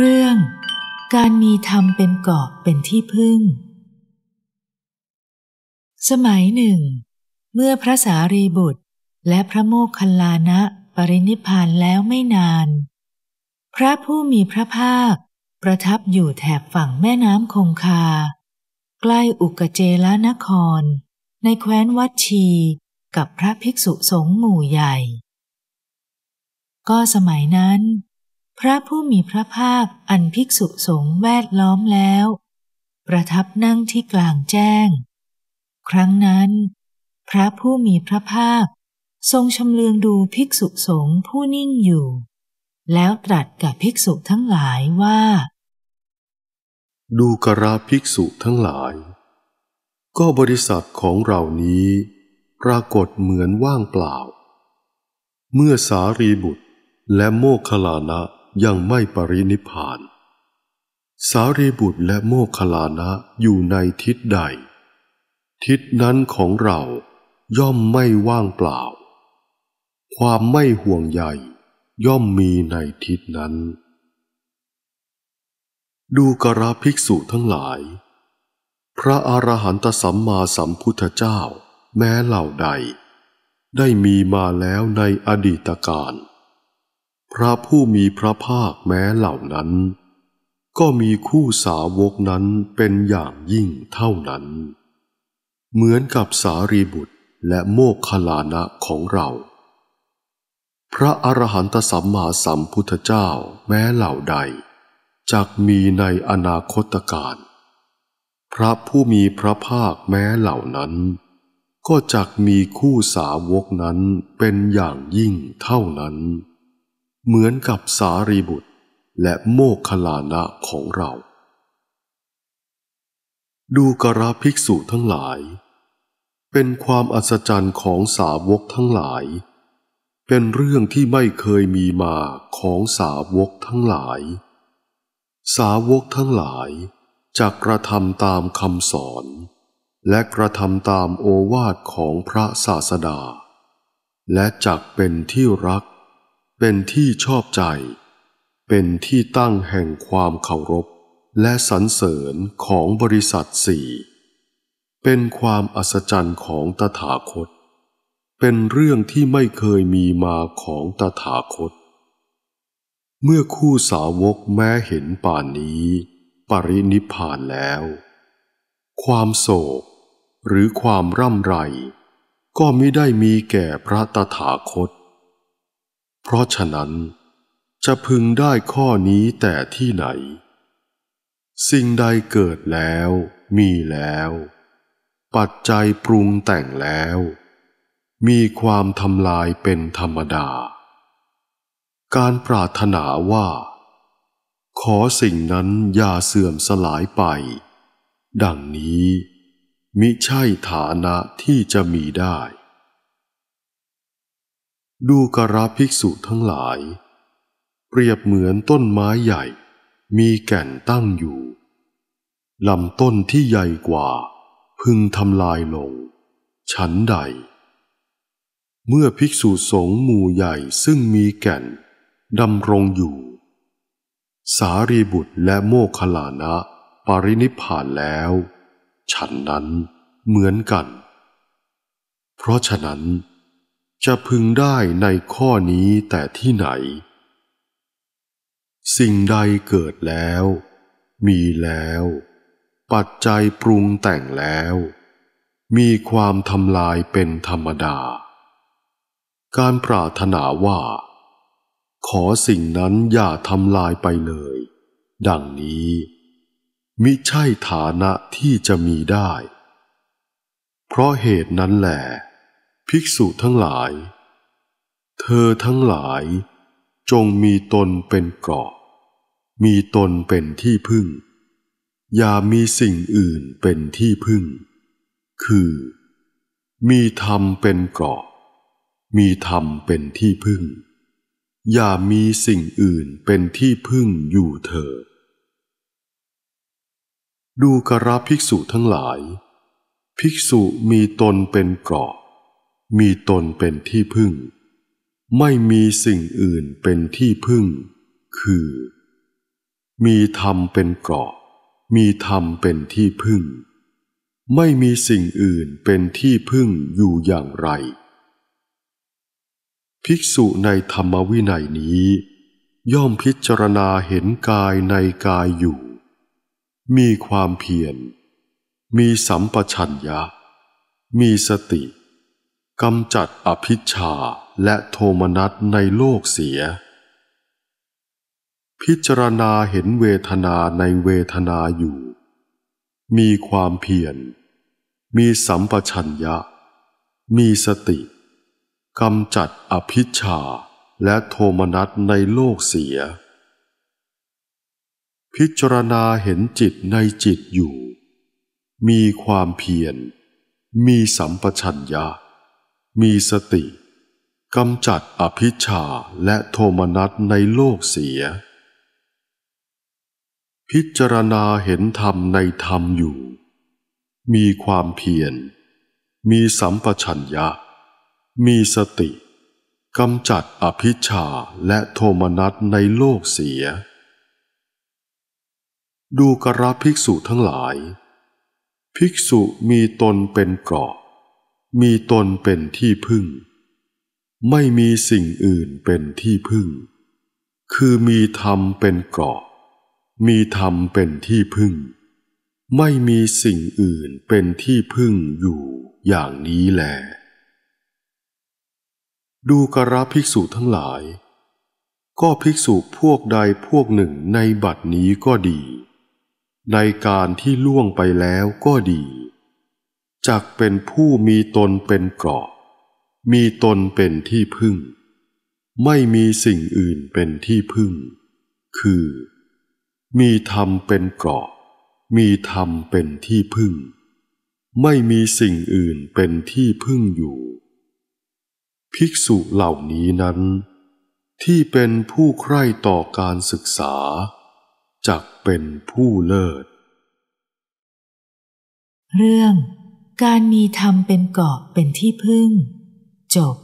เรื่องการมีธรรมเป็นเกาะเป็นที่พึ่ง สมัยหนึ่ง เมื่อพระสารีบุตรและพระโมคคัลลานะ ปรินิพานแล้วไม่นาน พระผู้มีพระภาคประทับอยู่แถบฝั่งแม่น้ำคงคา ใกล้อุกเจลนคร ในแคว้นวัดชีกับพระภิกษุสงฆ์หมู่ใหญ่ ก็สมัยนั้นพระผู้มีพระภาคอันภิกษุสงฆ์แวดล้อมแล้ว ประทับนั่งที่กลางแจ้ง ครั้งนั้น พระผู้มีพระภาคทรงชำเลืองดูภิกษุสงฆ์ผู้นิ่งอยู่ แล้วตรัสกับภิกษุทั้งหลายว่า ดูกราภิกษุทั้งหลาย ก็บริษัทของเรานี้ ปรากฏเหมือนว่างเปล่า เมื่อสารีบุตรและโมคลานะยังไม่ปรินิพาน สารีบุตรและโมคคลานะอยู่ในทิศใด ทิศนั้นของเราย่อมไม่ว่างเปล่า ความไม่ห่วงใยย่อมมีในทิศนั้น ดูกราภิกษุทั้งหลาย พระอรหันตสัมมาสัมพุทธเจ้า แม้เหล่าใด ได้มีมาแล้วในอดีตการพระผู้มีพระภาคแม้เหล่านั้น ก็มีคู่สาวกนั้นเป็นอย่างยิ่งเท่านั้น เหมือนกับสารีบุตรและโมกขลานะของเรา พระอรหันตสัมมาสัมพุทธเจ้าแม้เหล่าใดจักมีในอนาคตการพระผู้มีพระภาคแม้เหล่านั้น ก็จักมีคู่สาวกนั้นเป็นอย่างยิ่งเท่านั้นเหมือนกับสารีบุตรและโมกขลานะของเรา ดูกราภิกษุทั้งหลาย เป็นความอัศจรรย์ของสาวกทั้งหลาย เป็นเรื่องที่ไม่เคยมีมาของสาวกทั้งหลาย สาวกทั้งหลายจะกระทำตามคำสอน และกระทำตามโอวาทของพระศาสดา และจักเป็นที่รักเป็นที่ชอบใจ เป็นที่ตั้งแห่งความเคารพและสรรเสริญของบริษัทสี่ เป็นความอัศจรรย์ของตถาคต เป็นเรื่องที่ไม่เคยมีมาของตถาคต เมื่อคู่สาวกแม้เห็นป่านนี้ ปรินิพานแล้ว ความโศกหรือความร่ำไร ก็ไม่ได้มีแก่พระตถาคตเพราะฉะนั้นจะพึงได้ข้อนี้แต่ที่ไหน สิ่งใดเกิดแล้วมีแล้ว ปัจจัยปรุงแต่งแล้ว มีความทำลายเป็นธรรมดา การปรารถนาว่า ขอสิ่งนั้นอย่าเสื่อมสลายไป ดังนี้มิใช่ฐานะที่จะมีได้ดูกระภิกษุทั้งหลาย เปรียบเหมือนต้นไม้ใหญ่ มีแก่นตั้งอยู่ ลำต้นที่ใหญ่กว่า พึงทำลายลง ฉันใด เมื่อภิกษุสงฆ์หมู่ใหญ่ซึ่งมีแก่นดำรงอยู่ สารีบุตรและโมคคลานะ ปรินิพานแล้ว ฉันนั้นเหมือนกัน เพราะฉะนั้นจะพึงได้ในข้อนี้แต่ที่ไหน สิ่งใดเกิดแล้ว มีแล้ว ปัจจัยปรุงแต่งแล้ว มีความทำลายเป็นธรรมดา การปรารถนาว่า ขอสิ่งนั้นอย่าทำลายไปเลย ดังนี้มิใช่ฐานะที่จะมีได้ เพราะเหตุนั้นแหละภิกษุทั้งหลาย เธอทั้งหลาย จงมีตนเป็นเกราะ มีตนเป็นที่พึ่ง อย่ามีสิ่งอื่นเป็นที่พึ่ง คือ มีธรรมเป็นเกราะ มีธรรมเป็นที่พึ่ง อย่ามีสิ่งอื่นเป็นที่พึ่งอยู่เถิดดูกระภิกษุทั้งหลาย ภิกษุมีตนเป็นเกราะมีตนเป็นที่พึ่ง ไม่มีสิ่งอื่นเป็นที่พึ่ง คือ มีธรรมเป็นเกราะ มีธรรมเป็นที่พึ่ง ไม่มีสิ่งอื่นเป็นที่พึ่งอยู่อย่างไร ภิกษุในธรรมวินัยนี้ ย่อมพิจารณาเห็นกายในกายอยู่ มีความเพียรมีสัมปชัญญะ มีสติกำจัดอภิชาและโทมนัสในโลกเสีย พิจารณาเห็นเวทนาในเวทนาอยู่ มีความเพียร มีสัมปชัญญะ มีสติ กำจัดอภิชาและโทมนัสในโลกเสีย พิจารณาเห็นจิตในจิตอยู่ มีความเพียร มีสัมปชัญญะมีสติ กำจัดอภิชาและโทมนัสในโลกเสีย พิจารณาเห็นธรรมในธรรมอยู่ มีความเพียร มีสัมปชัญญะ มีสติ กำจัดอภิชาและโทมนัสในโลกเสีย ดูกระภิกษุทั้งหลาย ภิกษุมีตนเป็นเกราะมีตนเป็นที่พึ่ง ไม่มีสิ่งอื่นเป็นที่พึ่ง คือมีธรรมเป็นเกราะมีธรรมเป็นที่พึ่ง ไม่มีสิ่งอื่นเป็นที่พึ่งอยู่อย่างนี้แล ดูกระภิกษุทั้งหลาย ก็ภิกษุพวกใดพวกหนึ่งในบัดนี้ก็ดี ในการที่ล่วงไปแล้วก็ดีจักเป็นผู้มีตนเป็นเกราะมีตนเป็นที่พึ่ง ไม่มีสิ่งอื่นเป็นที่พึ่ง คือ มีธรรมเป็นเกราะมีธรรมเป็นที่พึ่ง ไม่มีสิ่งอื่นเป็นที่พึ่งอยู่ ภิกษุเหล่านี้นั้น ที่เป็นผู้ใคร่ต่อการศึกษา จักเป็นผู้เลิศ เรื่องการมีธรรมเป็นเกาะเป็นที่พึ่ง จบ